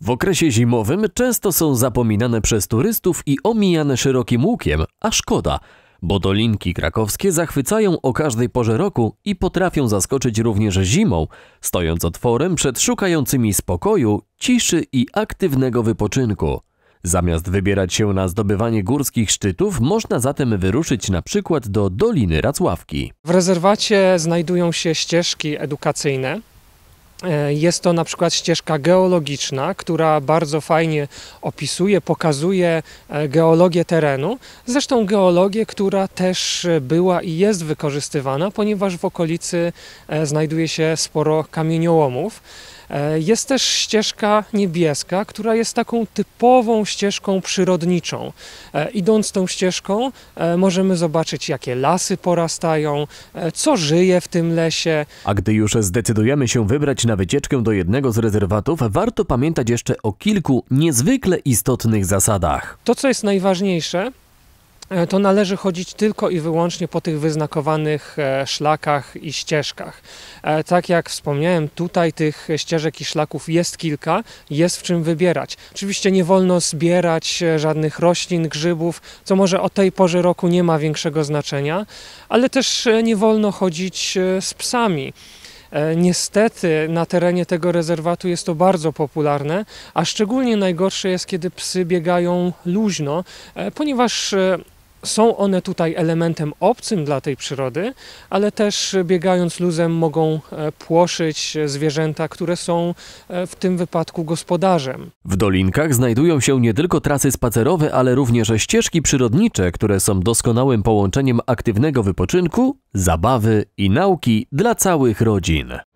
W okresie zimowym często są zapominane przez turystów i omijane szerokim łukiem, a szkoda, bo dolinki krakowskie zachwycają o każdej porze roku i potrafią zaskoczyć również zimą, stojąc otworem przed szukającymi spokoju, ciszy i aktywnego wypoczynku. Zamiast wybierać się na zdobywanie górskich szczytów, można zatem wyruszyć na przykład do Doliny Racławki. W rezerwacie znajdują się ścieżki edukacyjne, E, jest to na przykład ścieżka geologiczna, która bardzo fajnie opisuje, pokazuje e, geologię terenu. Zresztą geologię, która też była i jest wykorzystywana, ponieważ w okolicy e, znajduje się sporo kamieniołomów. Jest też ścieżka niebieska, która jest taką typową ścieżką przyrodniczą. Idąc tą ścieżką, możemy zobaczyć, jakie lasy porastają, co żyje w tym lesie. A gdy już zdecydujemy się wybrać na wycieczkę do jednego z rezerwatów, warto pamiętać jeszcze o kilku niezwykle istotnych zasadach. To, co jest najważniejsze, e, to należy chodzić tylko i wyłącznie po tych wyznakowanych e, szlakach i ścieżkach. E, tak jak wspomniałem, tutaj tych ścieżek i szlaków jest kilka, jest w czym wybierać. Oczywiście nie wolno zbierać żadnych roślin, grzybów, co może o tej porze roku nie ma większego znaczenia, ale też nie wolno chodzić z psami. E, niestety na terenie tego rezerwatu jest to bardzo popularne, a szczególnie najgorsze jest, kiedy psy biegają luźno, e, ponieważ e, są one tutaj elementem obcym dla tej przyrody, ale też e, biegając luzem mogą e, płoszyć e, zwierzęta, które są w tym wypadku gospodarzem. W dolinkach znajdują się nie tylko trasy spacerowe, ale również ścieżki przyrodnicze, które są doskonałym połączeniem aktywnego wypoczynku, zabawy i nauki dla całych rodzin.